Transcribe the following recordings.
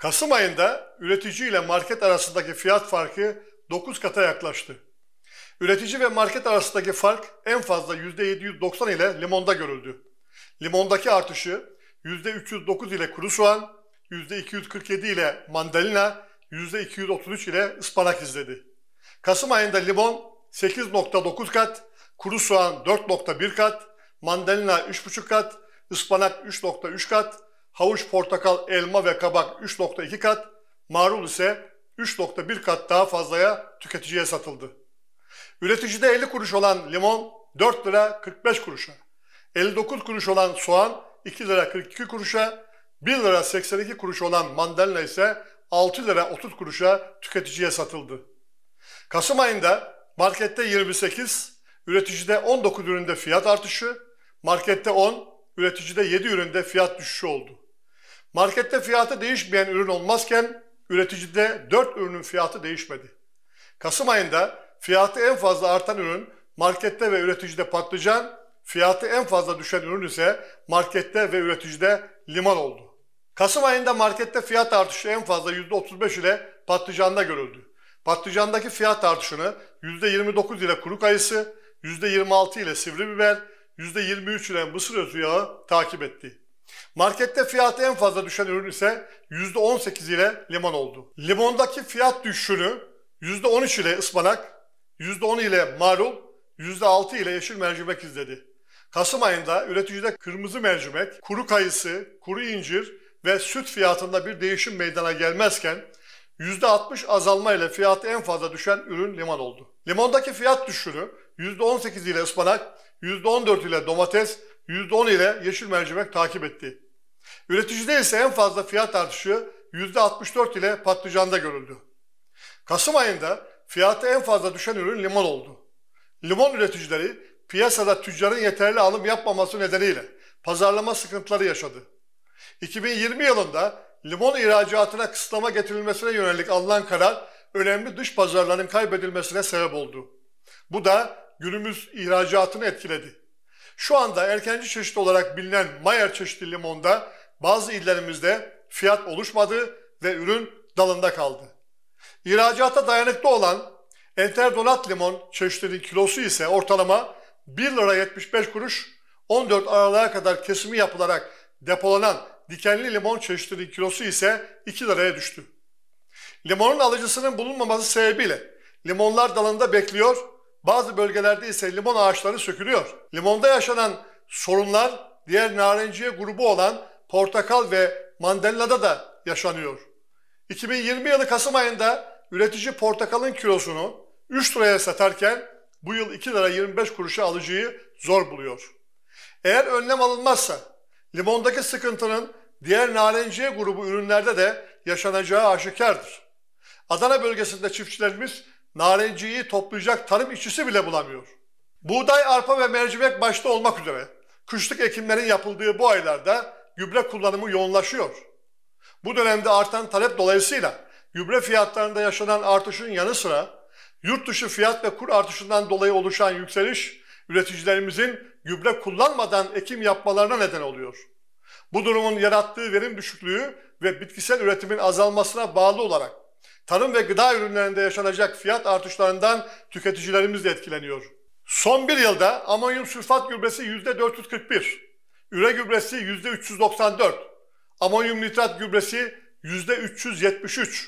Kasım ayında üretici ile market arasındaki fiyat farkı 9 kata yaklaştı. Üretici ve market arasındaki fark en fazla %790 ile limonda görüldü. Limondaki artışı %309 ile kuru soğan, %247 ile mandalina, %233 ile ıspanak izledi. Kasım ayında limon 8.9 kat, kuru soğan 4.1 kat, mandalina 3.5 kat, ıspanak 3.3 kat, havuç, portakal, elma ve kabak 3.2 kat, marul ise 3.1 kat daha fazlaya tüketiciye satıldı. Üreticide 50 kuruş olan limon 4 lira 45 kuruşa, 59 kuruş olan soğan 2 lira 42 kuruşa, 1 lira 82 kuruş olan mandalina ise 6 lira 30 kuruşa tüketiciye satıldı. Kasım ayında markette 28, üreticide 19 üründe fiyat artışı, markette 10, üreticide 7 üründe fiyat düşüşü oldu. Markette fiyatı değişmeyen ürün olmazken üreticide 4 ürünün fiyatı değişmedi. Kasım ayında fiyatı en fazla artan ürün markette ve üreticide patlıcan, fiyatı en fazla düşen ürün ise markette ve üreticide limon oldu. Kasım ayında markette fiyat artışı en fazla %35 ile patlıcanda görüldü. Patlıcandaki fiyat artışını %29 ile kuru kayısı, %26 ile sivri biber, %23 ile mısır özü yağı takip etti. Markette fiyatı en fazla düşen ürün ise %18 ile limon oldu. Limondaki fiyat düşüşünü %13 ile ıspanak, %10 ile marul, %6 ile yeşil mercimek izledi. Kasım ayında üreticide kırmızı mercimek, kuru kayısı, kuru incir ve süt fiyatında bir değişim meydana gelmezken %60 azalma ile fiyatı en fazla düşen ürün limon oldu. Limondaki fiyat düşüşünü %18 ile ıspanak, %14 ile domates %10 ile yeşil mercimek takip etti. Üreticide ise en fazla fiyat artışı %64 ile patlıcanda görüldü. Kasım ayında fiyatı en fazla düşen ürün limon oldu. Limon üreticileri piyasada tüccarın yeterli alım yapmaması nedeniyle pazarlama sıkıntıları yaşadı. 2020 yılında limon ihracatına kısıtlama getirilmesine yönelik alınan karar önemli dış pazarların kaybedilmesine sebep oldu. Bu da günümüz ihracatını etkiledi. Şu anda erkenci çeşit olarak bilinen Mayer çeşitli limonda bazı illerimizde fiyat oluşmadı ve ürün dalında kaldı. İhracata dayanıklı olan Enterdonat limon çeşitlerinin kilosu ise ortalama 1 lira 75 kuruş 14 Aralık'a kadar kesimi yapılarak depolanan dikenli limon çeşitlerinin kilosu ise 2 liraya düştü. Limonun alıcısının bulunmaması sebebiyle limonlar dalında bekliyor bazı bölgelerde ise limon ağaçları sökülüyor. Limonda yaşanan sorunlar diğer narenciye grubu olan portakal ve mandalinada da yaşanıyor. 2020 yılı Kasım ayında üretici portakalın kilosunu 3 liraya satarken bu yıl 2 lira 25 kuruşa alıcıyı zor buluyor. Eğer önlem alınmazsa limondaki sıkıntının diğer narenciye grubu ürünlerde de yaşanacağı aşikardır. Adana bölgesinde çiftçilerimiz narenciyi toplayacak tarım işçisi bile bulamıyor. Buğday, arpa ve mercimek başta olmak üzere kışlık ekimlerin yapıldığı bu aylarda gübre kullanımı yoğunlaşıyor. Bu dönemde artan talep dolayısıyla gübre fiyatlarında yaşanan artışın yanı sıra yurt dışı fiyat ve kur artışından dolayı oluşan yükseliş üreticilerimizin gübre kullanmadan ekim yapmalarına neden oluyor. Bu durumun yarattığı verim düşüklüğü ve bitkisel üretimin azalmasına bağlı olarak tarım ve gıda ürünlerinde yaşanacak fiyat artışlarından tüketicilerimiz de etkileniyor. Son bir yılda amonyum sülfat gübresi %441, üre gübresi %394, amonyum nitrat gübresi %373,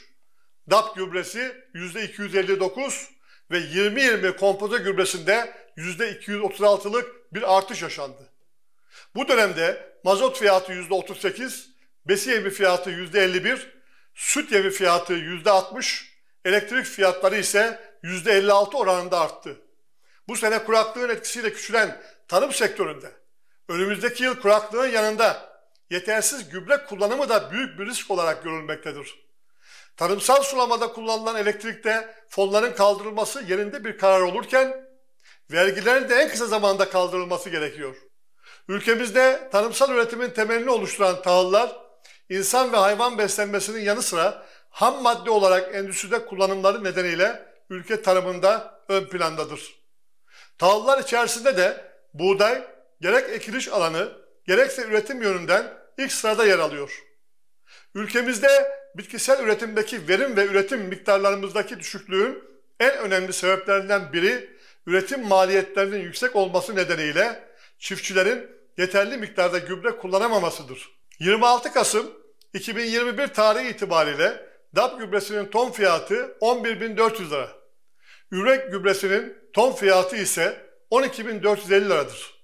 DAP gübresi %259 ve 20-20 kompoze gübresinde %236'lık bir artış yaşandı. Bu dönemde mazot fiyatı %38, besi evi fiyatı %51, Süt yemi fiyatı yüzde %60, elektrik fiyatları ise yüzde %56 oranında arttı. Bu sene kuraklığın etkisiyle küçülen tarım sektöründe önümüzdeki yıl kuraklığın yanında yetersiz gübre kullanımı da büyük bir risk olarak görülmektedir. Tarımsal sulamada kullanılan elektrikte fonların kaldırılması yerinde bir karar olurken vergilerin de en kısa zamanda kaldırılması gerekiyor. Ülkemizde tarımsal üretimin temelini oluşturan tahıllar İnsan ve hayvan beslenmesinin yanı sıra ham madde olarak endüstride kullanımları nedeniyle ülke tarımında ön plandadır. Tahıllar içerisinde de buğday gerek ekiliş alanı gerekse üretim yönünden ilk sırada yer alıyor. Ülkemizde bitkisel üretimdeki verim ve üretim miktarlarımızdaki düşüklüğün en önemli sebeplerinden biri üretim maliyetlerinin yüksek olması nedeniyle çiftçilerin yeterli miktarda gübre kullanamamasıdır. 26 Kasım 2021 tarihi itibariyle DAP gübresinin ton fiyatı 11.400 lira. Ürek gübresinin ton fiyatı ise 12.450 liradır.